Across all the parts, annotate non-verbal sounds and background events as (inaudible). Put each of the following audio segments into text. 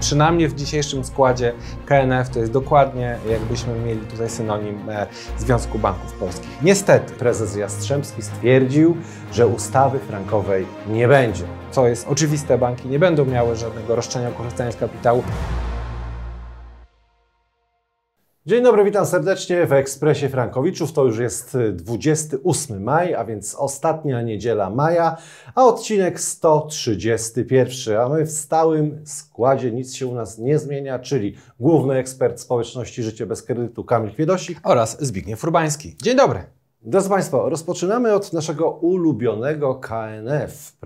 przynajmniej w dzisiejszym składzie KNF to jest dokładnie jakbyśmy mieli tutaj synonim e, Związku Banków Polskich. Niestety prezes Jastrzębski stwierdził, że ustawy frankowej nie będzie. Co jest oczywiste, banki nie będą miały żadnego roszczenia o korzystanie z kapitału. Dzień dobry, witam serdecznie w Ekspresie Frankowiczów. To już jest 28 y, maj, a więc ostatnia niedziela maja, a odcinek 131. A my w stałym składzie nic się u nas nie zmienia, czyli główny ekspert społeczności Życie bez kredytu Kamil Wiedosik oraz Zbigniew Furbański. Dzień dobry. Drodzy Państwo, rozpoczynamy od naszego ulubionego KNF.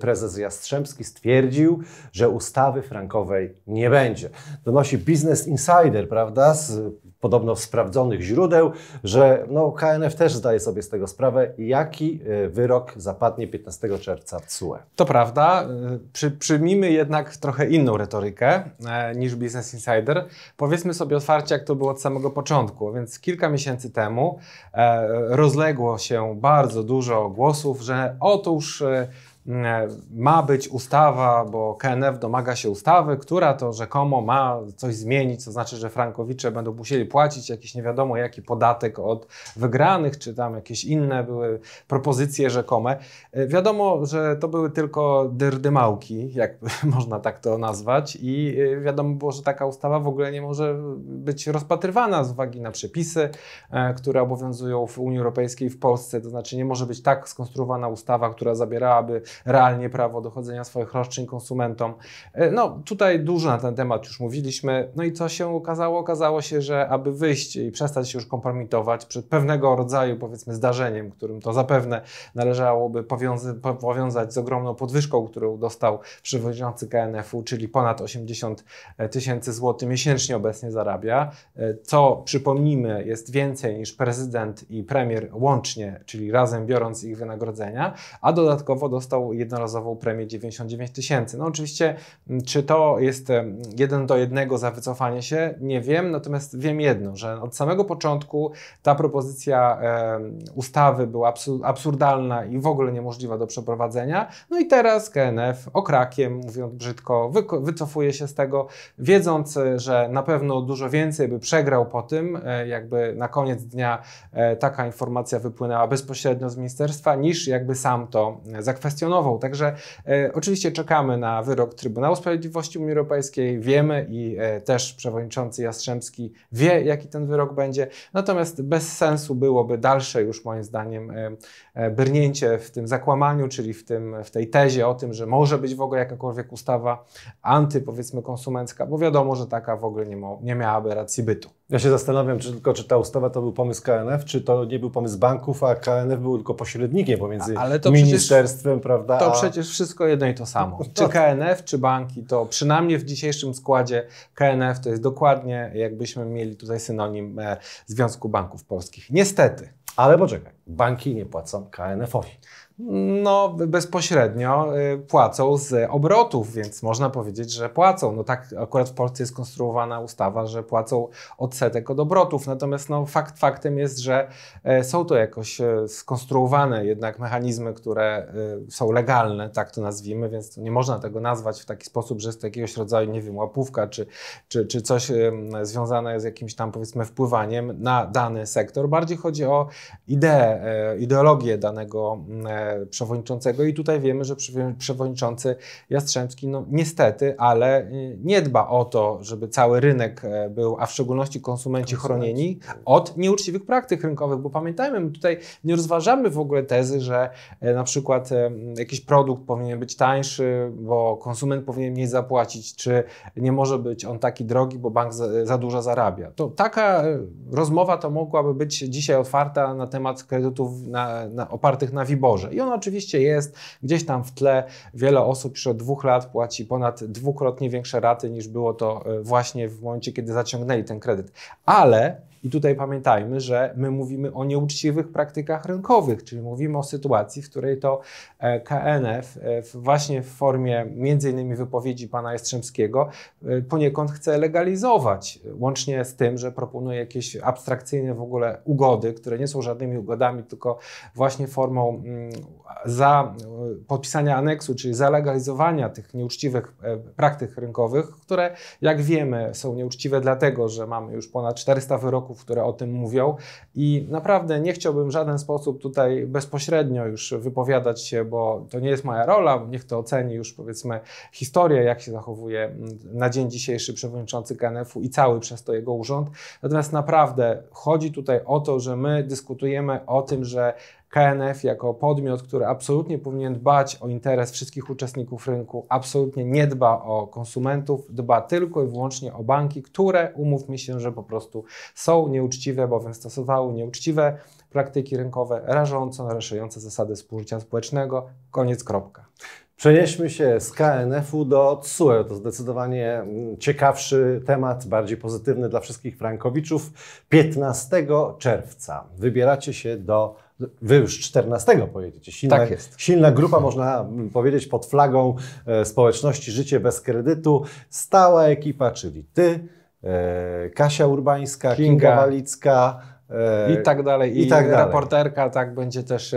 prezes Jastrzębski stwierdził, że ustawy frankowej nie będzie. Donosi Business Insider, prawda, z podobno sprawdzonych źródeł, że no, KNF też zdaje sobie z tego sprawę, jaki e, wyrok zapadnie 15 czerwca w TSUE. To prawda. E, przy, przyjmijmy jednak trochę inną retorykę e, niż Business Insider. Powiedzmy sobie otwarcie, jak to było od samego początku. Więc kilka miesięcy temu rozległo się bardzo dużo głosów, że otóż E, ma być ustawa, bo KNF domaga się ustawy, która to rzekomo ma coś zmienić, to znaczy, że frankowicze będą musieli płacić jakiś nie wiadomo jaki podatek od wygranych, czy tam jakieś inne były propozycje rzekome. E, wiadomo, że to były tylko dyrdymałki, jak (laughs) można tak to nazwać i e, wiadomo było, że taka ustawa w ogóle nie może być rozpatrywana z uwagi na przepisy, które obowiązują w Unii Europejskiej w Polsce, to znaczy nie może być tak skonstruowana ustawa, która zabierałaby realnie prawo dochodzenia swoich roszczeń konsumentom. E, no tutaj dużo na ten temat już mówiliśmy. No i co się okazało? Okazało się, że aby wyjść i przestać się już kompromitować przed pewnego rodzaju powiedzmy zdarzeniem, którym to zapewne należałoby powiązać z ogromną podwyżką, którą dostał przewodniczący KNF-u, czyli ponad 80 e, tysięcy złotych miesięcznie obecnie zarabia, e, co przypomnijmy jest więcej niż prezydent i premier łącznie, czyli razem biorąc ich wynagrodzenia, a dodatkowo dostał jednorazową premię 99 tysięcy. No oczywiście, mm, czy to jest jeden do jednego za wycofanie się, nie wiem, natomiast wiem jedno, że od samego początku ta propozycja ustawy była absurdalna i w ogóle niemożliwa do przeprowadzenia. No i teraz KNF okrakiem, mówiąc brzydko, wycofuje się z tego, wiedząc, że na pewno dużo więcej by przegrał po tym, e, jakby na koniec dnia e, taka informacja wypłynęła bezpośrednio z ministerstwa, niż jakby sam to e, zakwestionował Także e, oczywiście czekamy na wyrok Trybunału Sprawiedliwości Unii Europejskiej, wiemy i e, też przewodniczący Jastrzębski wie, jaki ten wyrok będzie. Natomiast bez sensu byłoby dalsze już moim zdaniem e, e brnięcie w tym zakłamaniu, czyli w, tym, w tej tezie o tym, że może być w ogóle jakakolwiek ustawa anty, powiedzmy, konsumencka, bo wiadomo, że taka w ogóle nie, mo- nie miałaby racji bytu. Ja się zastanawiam, czy tylko czy ta ustawa to był pomysł KNF, czy to nie był pomysł banków, a KNF był tylko pośrednikiem pomiędzy ministerstwem, przecież, prawda? To a... przecież wszystko jedno i to samo. (laughs) Czy KNF, czy banki, to przynajmniej w dzisiejszym składzie KNF to jest dokładnie, jakbyśmy mieli tutaj synonim e, Związku Banków Polskich. Niestety. Ale poczekaj, banki nie płacą KNF-owi. No, bezpośrednio y, płacą z obrotów, więc można powiedzieć, że płacą. No tak akurat w Polsce jest konstruowana ustawa, że płacą odsetek od obrotów. Natomiast no, fakt faktem jest, że e, są to jakoś e, skonstruowane jednak mechanizmy, które e, są legalne, tak to nazwijmy, więc nie można tego nazwać w taki sposób, że jest to jakiegoś rodzaju, nie wiem, łapówka czy, czy, czy coś związane z jakimś tam powiedzmy wpływaniem na dany sektor. Bardziej chodzi o ideę, ideologię danego przewodniczącego i tutaj wiemy, że przewodniczący Jastrzębski no niestety, ale y, nie dba o to, żeby cały rynek e, był, a w szczególności konsumenci, chronieni od nieuczciwych praktyk rynkowych, bo pamiętajmy, my tutaj nie rozważamy w ogóle tezy, że e, na przykład e, jakiś produkt powinien być tańszy, bo konsument powinien mniej zapłacić, czy nie może być on taki drogi, bo bank za, za dużo zarabia. To taka rozmowa to mogłaby być dzisiaj otwarta na temat kredytów na, na, opartych na wiborze. I on oczywiście jest gdzieś tam w tle. Wiele osób już od dwóch lat płaci ponad dwukrotnie większe raty niż było to e, właśnie w momencie, kiedy zaciągnęli ten kredyt. Ale i tutaj pamiętajmy, że my mówimy o nieuczciwych praktykach rynkowych, czyli mówimy o sytuacji, w której to e, KNF e, właśnie w formie między innymi wypowiedzi pana Jastrzębskiego e, poniekąd chce legalizować, łącznie z tym, że proponuje jakieś abstrakcyjne w ogóle ugody, które nie są żadnymi ugodami, tylko właśnie formą mm, za podpisania aneksu, czyli zalegalizowania tych nieuczciwych praktyk rynkowych, które jak wiemy są nieuczciwe dlatego, że mamy już ponad 400 wyroków które o tym mówią. I naprawdę nie chciałbym w żaden sposób tutaj bezpośrednio już wypowiadać się, bo to nie jest moja rola. Niech to oceni już powiedzmy historię, jak się zachowuje mm, na dzień dzisiejszy przewodniczący KNF-u i cały przez to jego urząd. Natomiast naprawdę chodzi tutaj o to, że my dyskutujemy o tym, że KNF jako podmiot, który absolutnie powinien dbać o interes wszystkich uczestników rynku, absolutnie nie dba o konsumentów, dba tylko i wyłącznie o banki, które umówmy się, że po prostu są nieuczciwe, bowiem stosowały nieuczciwe praktyki rynkowe, rażąco naruszające zasady współżycia społecznego. Koniec kropka. Przenieśmy się z KNF-u do CUE. To zdecydowanie mm, ciekawszy temat, bardziej pozytywny dla wszystkich Frankowiczów. 15 czerwca wybieracie się do Wy już 14 pojedziecie. Silna, tak jest. Silna grupa, można powiedzieć, pod flagą e, społeczności Życie bez kredytu. Stała ekipa, czyli ty, e, Kasia Urbańska, Kinga, Kinga Walicka, e, i tak dalej. I, tak I tak dalej. reporterka tak będzie też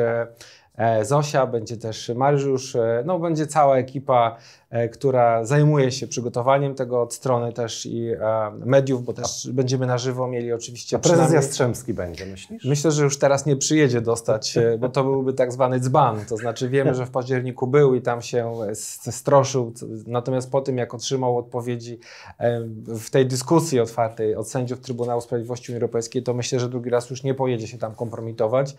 E, Zosia, będzie też Mariusz, e, no będzie cała ekipa, e, która zajmuje się przygotowaniem tego od strony też i mediów, bo też będziemy na żywo mieli oczywiście... A prezes Jastrzębski będzie, myślisz? Myślę, że już teraz nie przyjedzie dostać, bo to byłby tak zwany dzban, to znaczy wiemy, że w październiku był i tam się stroszył, natomiast po tym jak otrzymał odpowiedzi w tej dyskusji otwartej od sędziów Trybunału Sprawiedliwości Unii Europejskiej, to myślę, że drugi raz już nie pojedzie się tam kompromitować.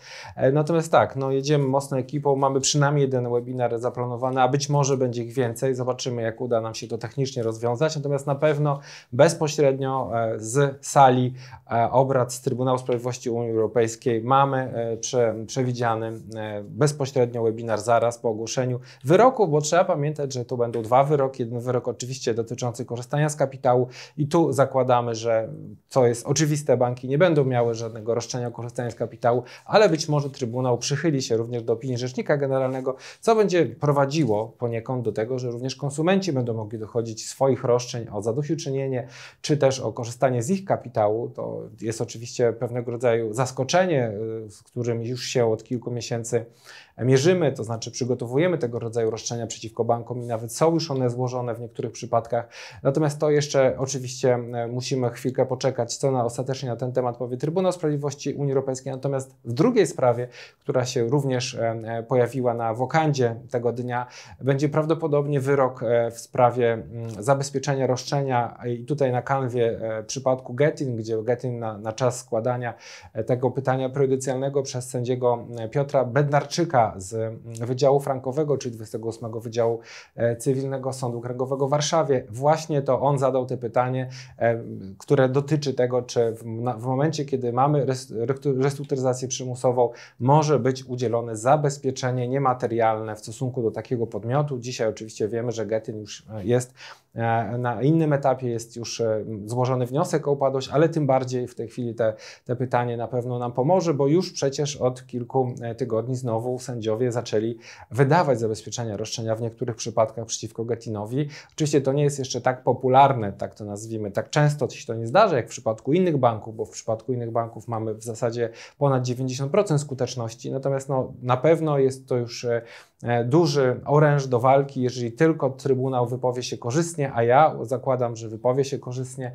Natomiast tak, no jedziemy mocno mocno ekipą. Mamy przynajmniej jeden webinar zaplanowany, a być może będzie ich więcej. Zobaczymy, jak uda nam się to technicznie rozwiązać. Natomiast na pewno bezpośrednio e, z sali e, obrad z Trybunału Sprawiedliwości Unii Europejskiej mamy e, przewidziany bezpośrednio webinar zaraz po ogłoszeniu wyroku, bo trzeba pamiętać, że tu będą dwa wyroki. Jeden wyrok oczywiście dotyczący korzystania z kapitału i tu zakładamy, że co jest oczywiste, banki nie będą miały żadnego roszczenia korzystania z kapitału, ale być może Trybunał przychyli się również do opinii Rzecznika Generalnego, co będzie prowadziło poniekąd do tego, że również konsumenci będą mogli dochodzić swoich roszczeń o zadośćuczynienie, czy też o korzystanie z ich kapitału. To jest oczywiście pewnego rodzaju zaskoczenie, y, z którym już się od kilku miesięcy mierzymy, to znaczy przygotowujemy tego rodzaju roszczenia przeciwko bankom i nawet są już one złożone w niektórych przypadkach. Natomiast to jeszcze oczywiście e, musimy chwilkę poczekać, co na ostatecznie na ten temat powie Trybunał Sprawiedliwości Unii Europejskiej. Natomiast w drugiej sprawie, która się również e, e, pojawiła na wokandzie tego dnia, będzie prawdopodobnie wyrok w sprawie zabezpieczenia roszczenia i tutaj na kanwie przypadku Getin, gdzie Getin na, na czas składania tego pytania prejudycjalnego przez sędziego Piotra Bednarczyka z mm, Wydziału Frankowego, czyli 28 Wydziału e, Cywilnego Sądu Okręgowego w Warszawie. Właśnie to on zadał te pytanie, e, które dotyczy tego, czy w, w momencie, kiedy mamy restrukturyzację przymusową, może być udzielone zabezpieczenie niematerialne w stosunku do takiego podmiotu. Dzisiaj oczywiście wiemy, że Getyn już e, jest E, na innym etapie jest już e, złożony wniosek o upadłość, ale tym bardziej w tej chwili te, te pytanie na pewno nam pomoże, bo już przecież od kilku e, tygodni znowu sędziowie zaczęli wydawać zabezpieczenia roszczenia w niektórych przypadkach przeciwko Getinowi. Oczywiście to nie jest jeszcze tak popularne, tak to nazwijmy, tak często się to nie zdarza jak w przypadku innych banków, bo w przypadku innych banków mamy w zasadzie ponad 90% skuteczności, natomiast no, na pewno jest to już duży oręż do walki, jeżeli tylko Trybunał wypowie się korzystnie korzystnie, a ja zakładam, że wypowie się korzystnie,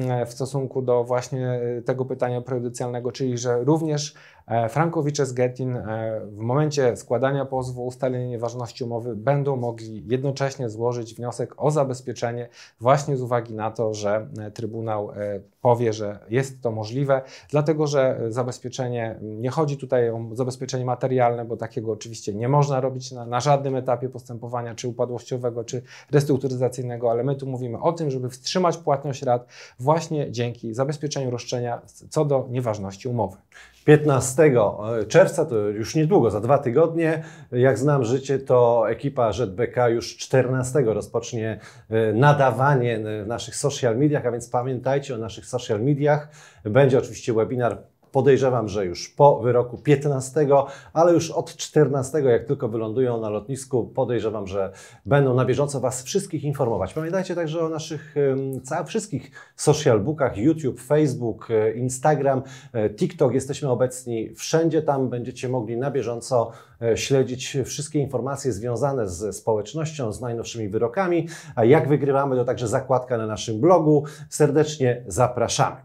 E, w stosunku do właśnie e, tego pytania prejudycjalnego, czyli że również e, Frankowicze Getin w momencie składania pozwu o ustalenie nieważności umowy będą mogli jednocześnie złożyć wniosek o zabezpieczenie właśnie z uwagi na to, że Trybunał powie, że jest to możliwe, dlatego że zabezpieczenie, nie chodzi tutaj o zabezpieczenie materialne, bo takiego oczywiście nie można robić na, na żadnym etapie postępowania, czy upadłościowego, czy restrukturyzacyjnego, ale my tu mówimy o tym, żeby wstrzymać płatność rat właśnie dzięki zabezpieczeniu roszczenia co do nieważności umowy. 15 e, czerwca, to już niedługo, za dwa tygodnie, jak znam życie, to ekipa ZBK już 14 rozpocznie e, nadawanie w e, naszych social mediach, a więc pamiętajcie o naszych social mediach. Będzie oczywiście webinar podejrzewam, że już po wyroku 15, ale już od 14, jak tylko wylądują na lotnisku, podejrzewam, że będą na bieżąco Was wszystkich informować. Pamiętajcie także o naszych całych wszystkich social bookach, YouTube, Facebook, e, Instagram, e, TikTok. Jesteśmy obecni wszędzie tam, będziecie mogli na bieżąco E, śledzić wszystkie informacje związane ze społecznością, z najnowszymi wyrokami, a jak wygrywamy to także zakładka na naszym blogu. Serdecznie zapraszamy.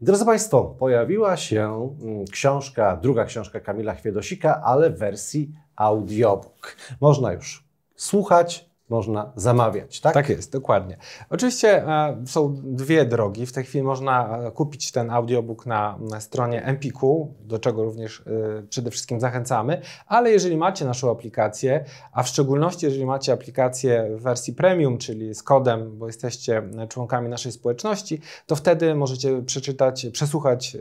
Drodzy Państwo, pojawiła się mm, książka, druga książka Kamila Chwiedosika, ale w wersji audiobook. Można już słuchać, można zamawiać, tak? Tak jest, dokładnie. Oczywiście e, są dwie drogi. W tej chwili można e, kupić ten audiobook na, na stronie Empiku, do czego również e, przede wszystkim zachęcamy, ale jeżeli macie naszą aplikację, a w szczególności jeżeli macie aplikację w wersji premium, czyli z kodem, bo jesteście członkami naszej społeczności, to wtedy możecie przeczytać, przesłuchać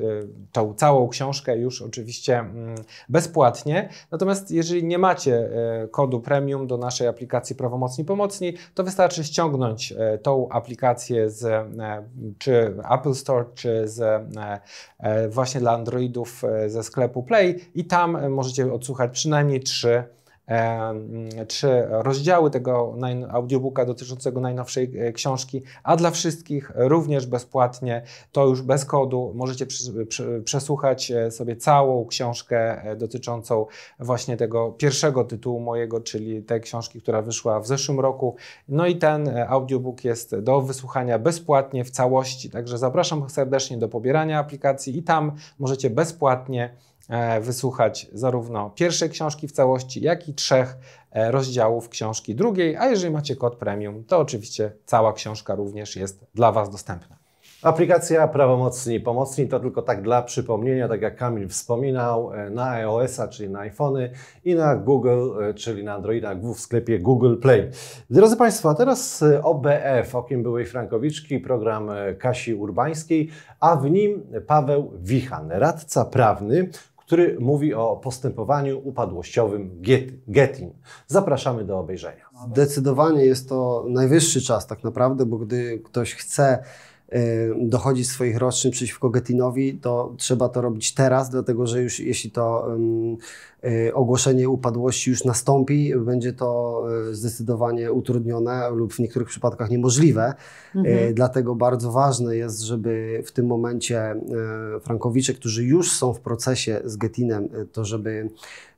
tą całą książkę już oczywiście mm, bezpłatnie. Natomiast jeżeli nie macie kodu premium do naszej aplikacji prawomocnej, pomocni, to wystarczy ściągnąć e, tą aplikację z e, czy Apple Store, czy z e, właśnie dla Androidów ze sklepu Play i tam możecie odsłuchać przynajmniej trzy czy e, mm, rozdziały tego audiobooka dotyczącego najnowszej e, książki, a dla wszystkich również bezpłatnie, to już bez kodu, możecie przesłuchać e, sobie całą książkę dotyczącą właśnie tego pierwszego tytułu mojego, czyli tej książki, która wyszła w zeszłym roku. No i ten audiobook jest do wysłuchania bezpłatnie w całości, także zapraszam serdecznie do pobierania aplikacji i tam możecie bezpłatnie E, wysłuchać zarówno pierwszej książki w całości, jak i trzech e, rozdziałów książki drugiej, a jeżeli macie kod premium, to oczywiście cała książka również jest dla Was dostępna. Aplikacja Prawomocni Pomocni to tylko tak dla przypomnienia, tak jak Kamil wspominał, e, na iOS-a, czyli na iPhony i na Google, czyli na Androida w sklepie Google Play. Drodzy Państwo, a teraz OBF, Okiem Byłej Frankowiczki, program Kasi Urbańskiej, a w nim Paweł Wichan, radca prawny, który mówi o postępowaniu upadłościowym Getin. Zapraszamy do obejrzenia. Zdecydowanie jest to najwyższy czas tak naprawdę, bo gdy ktoś chce Y, dochodzić swoich roszczeń przeciwko Getinowi, to trzeba to robić teraz, dlatego że już jeśli to y, ogłoszenie upadłości już nastąpi, będzie to y, zdecydowanie utrudnione lub w niektórych przypadkach niemożliwe. Mhm. Dlatego bardzo ważne jest, żeby w tym momencie frankowicze, którzy już są w procesie z Getinem, to żeby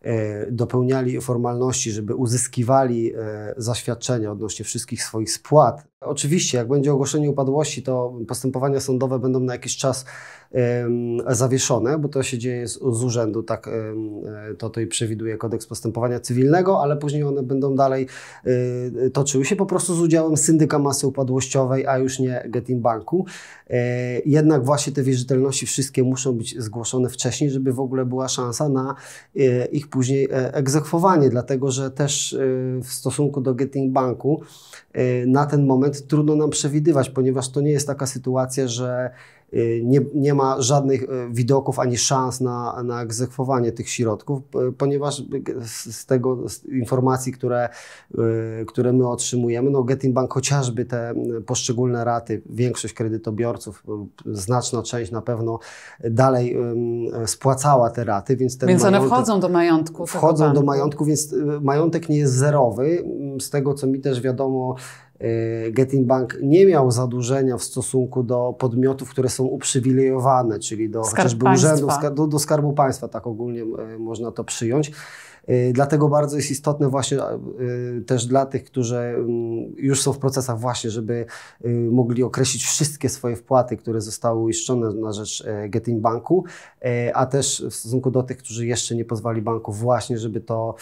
E, dopełniali formalności, żeby uzyskiwali e, zaświadczenia odnośnie wszystkich swoich spłat. Oczywiście, jak będzie ogłoszenie upadłości, to postępowania sądowe będą na jakiś czas zawieszone, bo to się dzieje z, z urzędu, tak e, to, to i przewiduje kodeks postępowania cywilnego, ale później one będą dalej e, toczyły się po prostu z udziałem syndyka masy upadłościowej, a już nie Getin Banku. E, jednak właśnie te wierzytelności wszystkie muszą być zgłoszone wcześniej, żeby w ogóle była szansa na ich później egzekwowanie, dlatego że też w stosunku do Getting Banku na ten moment trudno nam przewidywać, ponieważ to nie jest taka sytuacja, że Y, nie, nie ma żadnych y, widoków ani szans na, na egzekwowanie tych środków, ponieważ z tego z informacji, które, y, które my otrzymujemy, no Getting Bank chociażby te poszczególne raty, większość kredytobiorców, znaczna część na pewno dalej spłacała te raty, więc ten Więc one wchodzą do majątku. Wchodzą do majątku, więc majątek nie jest zerowy. Z tego, co mi też wiadomo, Y, Getting Bank nie miał zadłużenia w stosunku do podmiotów, które są uprzywilejowane, czyli do Skarb chociażby państwa. do, do Skarbu Państwa, tak ogólnie y, można to przyjąć. Y, dlatego bardzo jest istotne właśnie y, też dla tych, którzy mm, już są w procesach właśnie, żeby y, mogli określić wszystkie swoje wpłaty, które zostały uiszczone na rzecz Getting Banku, a też w stosunku do tych, którzy jeszcze nie pozwali banku właśnie, żeby to,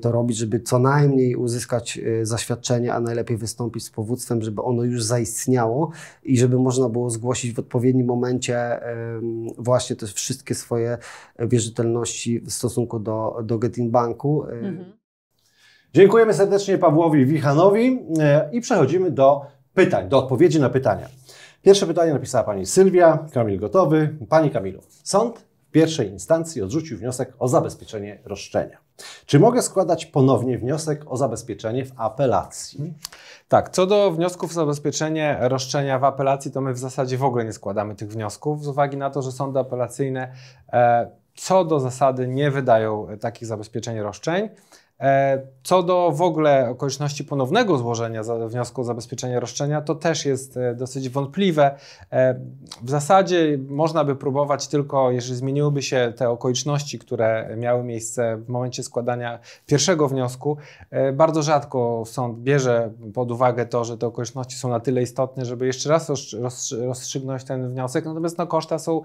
to robić, żeby co najmniej uzyskać zaświadczenie, a najlepiej wystąpić z powództwem, żeby ono już zaistniało i żeby można było zgłosić w odpowiednim momencie właśnie te wszystkie swoje wierzytelności w stosunku do, do Getting Banku banku. Y, mhm. Dziękujemy serdecznie Pawłowi Wichanowi y, i przechodzimy do pytań, do odpowiedzi na pytania. Pierwsze pytanie napisała pani Sylwia, Kamil gotowy. Pani Kamilu, sąd w pierwszej instancji odrzucił wniosek o zabezpieczenie roszczenia. Czy mogę składać ponownie wniosek o zabezpieczenie w apelacji? Tak, co do wniosków o zabezpieczenie roszczenia w apelacji, to my w zasadzie w ogóle nie składamy tych wniosków z uwagi na to, że sądy apelacyjne e, co do zasady nie wydają takich zabezpieczeń roszczeń. E, co do w ogóle okoliczności ponownego złożenia wniosku o zabezpieczenie roszczenia, to też jest e, dosyć wątpliwe. E, w zasadzie można by próbować tylko, jeżeli zmieniłyby się te okoliczności, które miały miejsce w momencie składania pierwszego wniosku. Bardzo rzadko sąd bierze pod uwagę to, że te okoliczności są na tyle istotne, żeby jeszcze raz rozstrzygnąć ten wniosek. Natomiast no, koszta są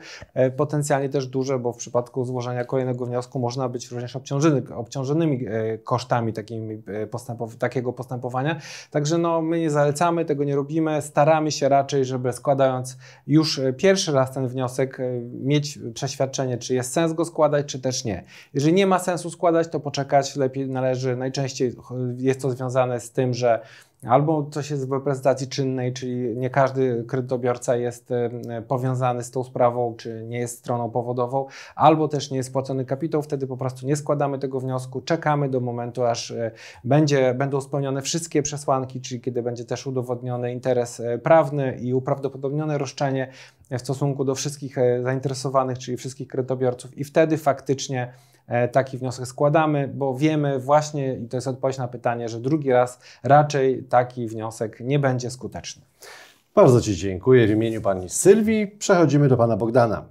potencjalnie też duże, bo w przypadku złożenia kolejnego wniosku można być również obciążony, obciążonymi kosztami takimi e, postępow takiego postępowania. Także no, my nie zalecamy, tego nie robimy. Staramy się raczej, żeby składając już e, pierwszy raz ten wniosek, e, mieć przeświadczenie, czy jest sens go składać, czy też nie. Jeżeli nie ma sensu składać, to poczekać lepiej należy. Najczęściej jest to związane z tym, że albo coś jest w reprezentacji czynnej, czyli nie każdy kredytobiorca jest powiązany z tą sprawą, czy nie jest stroną powodową, albo też nie jest spłacony kapitał, wtedy po prostu nie składamy tego wniosku, czekamy do momentu, aż e, będzie, będą spełnione wszystkie przesłanki, czyli kiedy będzie też udowodniony interes e, prawny i uprawdopodobnione roszczenie, w stosunku do wszystkich e, zainteresowanych, czyli wszystkich kredytobiorców, i wtedy faktycznie e, taki wniosek składamy, bo wiemy właśnie, i to jest odpowiedź na pytanie, że drugi raz raczej taki wniosek nie będzie skuteczny. Bardzo Ci dziękuję w imieniu Pani Sylwii. Przechodzimy do Pana Bogdana.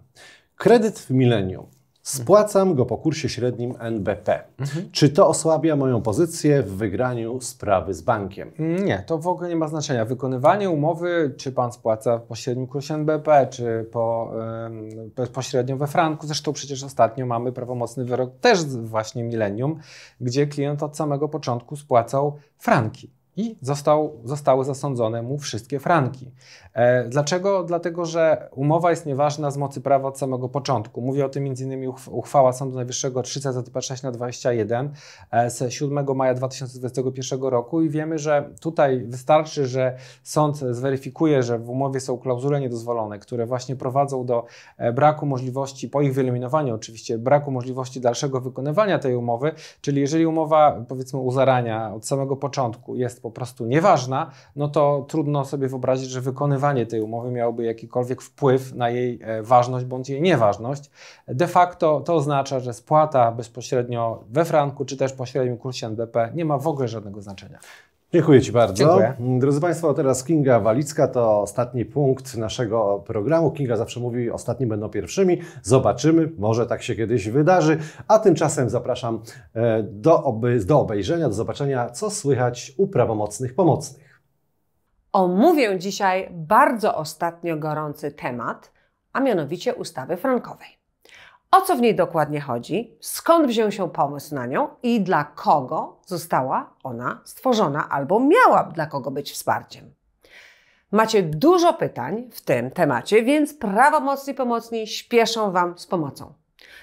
Kredyt w milenium. Spłacam go po kursie średnim NBP. Mhm. Czy to osłabia moją pozycję w wygraniu sprawy z bankiem? Nie, to w ogóle nie ma znaczenia. Wykonywanie umowy, czy pan spłaca po średnim kursie NBP, czy po, y, bezpośrednio we franku. Zresztą przecież ostatnio mamy prawomocny wyrok też właśnie Millennium, gdzie klient od samego początku spłacał franki i został, zostały zasądzone mu wszystkie franki. E, dlaczego? Dlatego, że umowa jest nieważna z mocy prawa od samego początku. Mówi o tym m.in. uchwała Sądu Najwyższego 3 na 21 z 7 maja 2021 roku i wiemy, że tutaj wystarczy, że sąd zweryfikuje, że w umowie są klauzule niedozwolone, które właśnie prowadzą do e, braku możliwości, po ich wyeliminowaniu oczywiście, braku możliwości dalszego wykonywania tej umowy, czyli jeżeli umowa powiedzmy uzarania od samego początku jest po po prostu nieważna, no to trudno sobie wyobrazić, że wykonywanie tej umowy miałoby jakikolwiek wpływ na jej e, ważność bądź jej nieważność. De facto to oznacza, że spłata bezpośrednio we franku czy też po średnim kursie NBP nie ma w ogóle żadnego znaczenia. Dziękuję Ci bardzo. Dziękuję. Drodzy Państwo, teraz Kinga Walicka to ostatni punkt naszego programu. Kinga zawsze mówi, ostatni będą pierwszymi. Zobaczymy, może tak się kiedyś wydarzy. A tymczasem zapraszam e, do, do obejrzenia, do zobaczenia, co słychać u prawomocnych pomocnych. Omówię dzisiaj bardzo ostatnio gorący temat, a mianowicie ustawy frankowej. O co w niej dokładnie chodzi, skąd wziął się pomysł na nią i dla kogo została ona stworzona albo miała dla kogo być wsparciem. Macie dużo pytań w tym temacie, więc prawomocni pomocni śpieszą Wam z pomocą.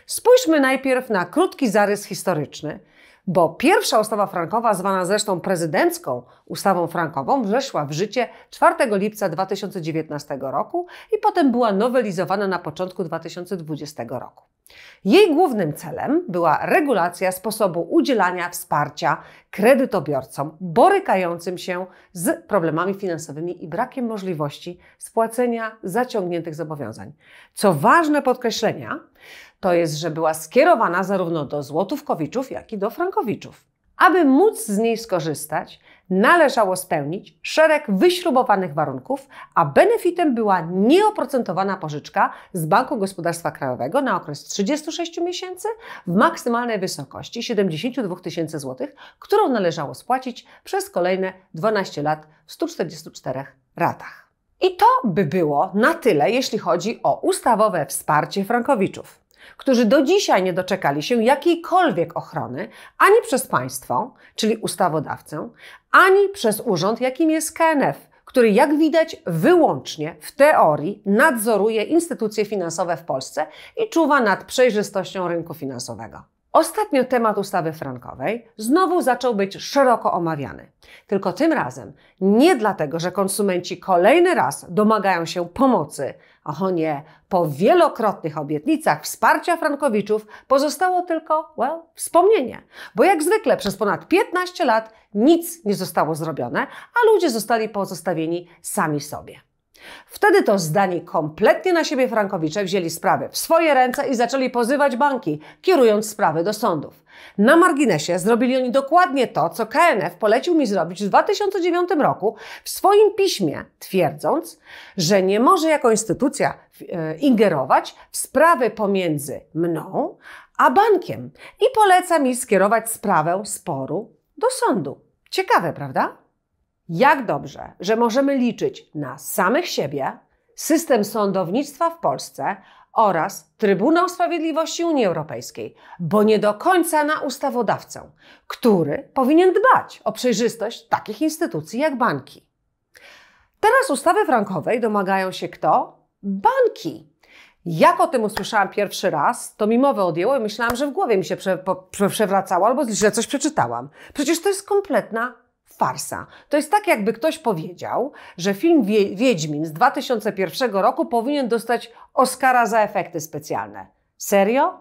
Spójrzmy najpierw na krótki zarys historyczny – bo pierwsza ustawa frankowa, zwana zresztą prezydencką ustawą frankową, weszła w życie 4 lipca 2019 roku i potem była nowelizowana na początku 2020 roku. Jej głównym celem była regulacja sposobu udzielania wsparcia kredytobiorcom borykającym się z problemami finansowymi i brakiem możliwości spłacenia zaciągniętych zobowiązań. Co ważne podkreślenia, to jest, że była skierowana zarówno do złotówkowiczów, jak i do frankowiczów. Aby móc z niej skorzystać, należało spełnić szereg wyśrubowanych warunków, a benefitem była nieoprocentowana pożyczka z Banku Gospodarstwa Krajowego na okres 36 miesięcy w maksymalnej wysokości 72 tysięcy złotych, którą należało spłacić przez kolejne 12 lat w 144 ratach. I to by było na tyle, jeśli chodzi o ustawowe wsparcie frankowiczów którzy do dzisiaj nie doczekali się jakiejkolwiek ochrony ani przez państwo, czyli ustawodawcę, ani przez urząd, jakim jest KNF, który jak widać wyłącznie w teorii nadzoruje instytucje finansowe w Polsce i czuwa nad przejrzystością rynku finansowego. Ostatnio temat ustawy frankowej znowu zaczął być szeroko omawiany. Tylko tym razem nie dlatego, że konsumenci kolejny raz domagają się pomocy, o nie, po wielokrotnych obietnicach wsparcia frankowiczów pozostało tylko, well, wspomnienie. Bo jak zwykle przez ponad 15 lat nic nie zostało zrobione, a ludzie zostali pozostawieni sami sobie. Wtedy to zdani kompletnie na siebie Frankowicze wzięli sprawę w swoje ręce i zaczęli pozywać banki, kierując sprawy do sądów. Na marginesie zrobili oni dokładnie to, co KNF polecił mi zrobić w 2009 roku w swoim piśmie, twierdząc, że nie może jako instytucja e, ingerować w sprawy pomiędzy mną a bankiem i poleca mi skierować sprawę sporu do sądu. Ciekawe, prawda? jak dobrze, że możemy liczyć na samych siebie, system sądownictwa w Polsce oraz Trybunał Sprawiedliwości Unii Europejskiej, bo nie do końca na ustawodawcę, który powinien dbać o przejrzystość takich instytucji jak banki. Teraz ustawy frankowej domagają się kto? Banki. Jak o tym usłyszałam pierwszy raz, to mi mowę odjęło i myślałam, że w głowie mi się prze, po, przewracało albo źle coś przeczytałam. Przecież to jest kompletna farsa. To jest tak, jakby ktoś powiedział, że film Wiedźmin z 2001 roku powinien dostać Oscara za efekty specjalne. Serio?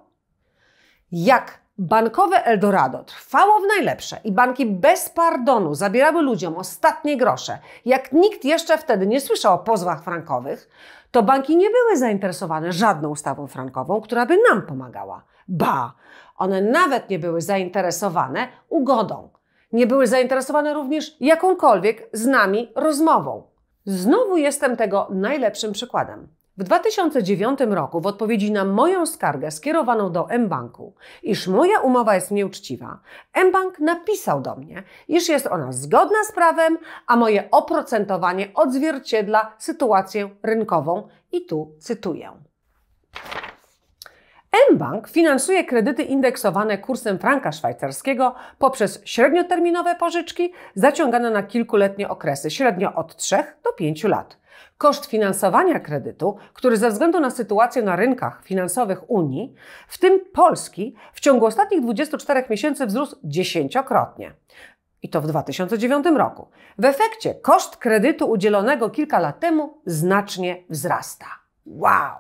Jak bankowe Eldorado trwało w najlepsze i banki bez pardonu zabierały ludziom ostatnie grosze, jak nikt jeszcze wtedy nie słyszał o pozwach frankowych, to banki nie były zainteresowane żadną ustawą frankową, która by nam pomagała. Ba, one nawet nie były zainteresowane ugodą nie były zainteresowane również jakąkolwiek z nami rozmową. Znowu jestem tego najlepszym przykładem. W 2009 roku, w odpowiedzi na moją skargę skierowaną do mBanku, iż moja umowa jest nieuczciwa, mBank napisał do mnie, iż jest ona zgodna z prawem, a moje oprocentowanie odzwierciedla sytuację rynkową. I tu cytuję mBank finansuje kredyty indeksowane kursem franka szwajcarskiego poprzez średnioterminowe pożyczki zaciągane na kilkuletnie okresy, średnio od 3 do 5 lat. Koszt finansowania kredytu, który ze względu na sytuację na rynkach finansowych Unii, w tym Polski, w ciągu ostatnich 24 miesięcy wzrósł dziesięciokrotnie i to w 2009 roku. W efekcie koszt kredytu udzielonego kilka lat temu znacznie wzrasta. Wow!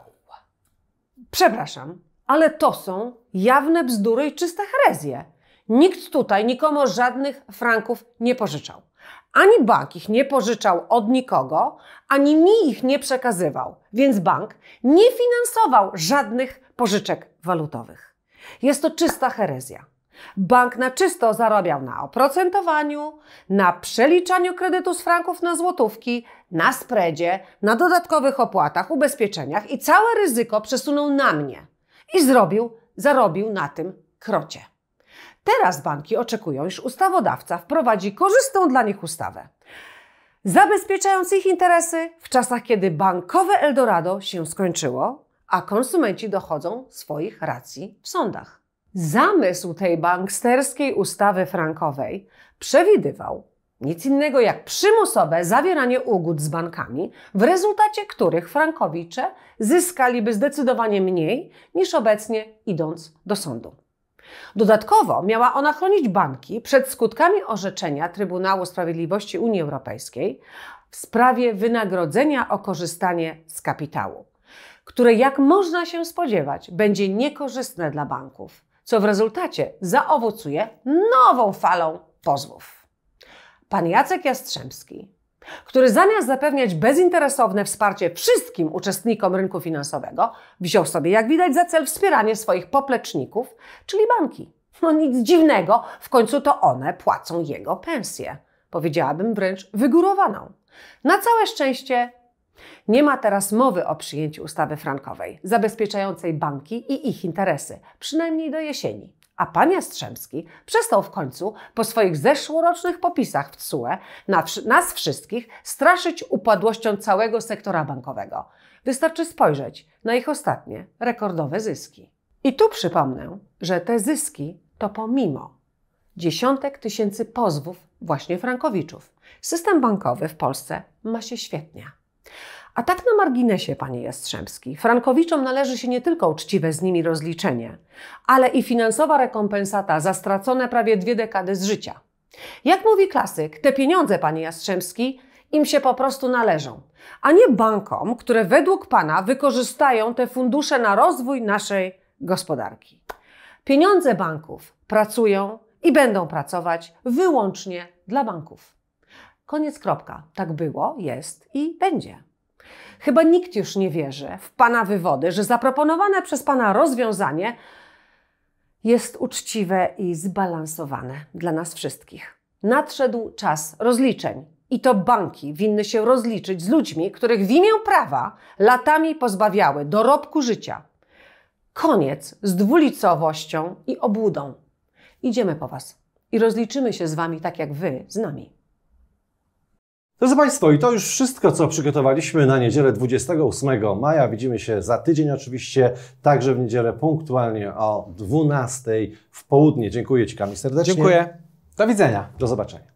Przepraszam, ale to są jawne bzdury i czyste herezje. Nikt tutaj nikomu żadnych franków nie pożyczał. Ani bank ich nie pożyczał od nikogo, ani mi ich nie przekazywał, więc bank nie finansował żadnych pożyczek walutowych. Jest to czysta herezja. Bank na czysto zarabiał na oprocentowaniu, na przeliczaniu kredytu z franków na złotówki, na spreadzie, na dodatkowych opłatach, ubezpieczeniach i całe ryzyko przesunął na mnie i zrobił, zarobił na tym krocie. Teraz banki oczekują, iż ustawodawca wprowadzi korzystną dla nich ustawę, zabezpieczając ich interesy w czasach, kiedy bankowe Eldorado się skończyło, a konsumenci dochodzą swoich racji w sądach. Zamysł tej banksterskiej ustawy frankowej przewidywał, nic innego jak przymusowe zawieranie ugód z bankami, w rezultacie których frankowicze zyskaliby zdecydowanie mniej niż obecnie idąc do sądu. Dodatkowo miała ona chronić banki przed skutkami orzeczenia Trybunału Sprawiedliwości Unii Europejskiej w sprawie wynagrodzenia o korzystanie z kapitału, które jak można się spodziewać będzie niekorzystne dla banków, co w rezultacie zaowocuje nową falą pozwów pan Jacek Jastrzębski, który zamiast zapewniać bezinteresowne wsparcie wszystkim uczestnikom rynku finansowego, wziął sobie, jak widać, za cel wspieranie swoich popleczników, czyli banki. No nic dziwnego, w końcu to one płacą jego pensję. Powiedziałabym wręcz wygórowaną. Na całe szczęście nie ma teraz mowy o przyjęciu ustawy frankowej, zabezpieczającej banki i ich interesy, przynajmniej do jesieni. A pan Jastrzębski przestał w końcu po swoich zeszłorocznych popisach w CUE na, nas wszystkich straszyć upadłością całego sektora bankowego. Wystarczy spojrzeć na ich ostatnie rekordowe zyski. I tu przypomnę, że te zyski to pomimo dziesiątek tysięcy pozwów właśnie frankowiczów. System bankowy w Polsce ma się świetnie. A tak na marginesie, panie Jastrzębski, Frankowiczom należy się nie tylko uczciwe z nimi rozliczenie, ale i finansowa rekompensata za stracone prawie dwie dekady z życia. Jak mówi klasyk, te pieniądze, panie Jastrzębski, im się po prostu należą, a nie bankom, które według pana wykorzystają te fundusze na rozwój naszej gospodarki. Pieniądze banków pracują i będą pracować wyłącznie dla banków. Koniec kropka. Tak było, jest i będzie. Chyba nikt już nie wierzy w Pana wywody, że zaproponowane przez Pana rozwiązanie jest uczciwe i zbalansowane dla nas wszystkich. Nadszedł czas rozliczeń i to banki winny się rozliczyć z ludźmi, których w imię prawa latami pozbawiały dorobku życia. Koniec z dwulicowością i obłudą. Idziemy po Was i rozliczymy się z Wami tak jak Wy z nami. Drodzy Państwo, i to już wszystko, co przygotowaliśmy na niedzielę 28 maja. Widzimy się za tydzień oczywiście, także w niedzielę punktualnie o 12 w południe. Dziękuję Ci, Kami, serdecznie. Dziękuję. Do widzenia. Do zobaczenia.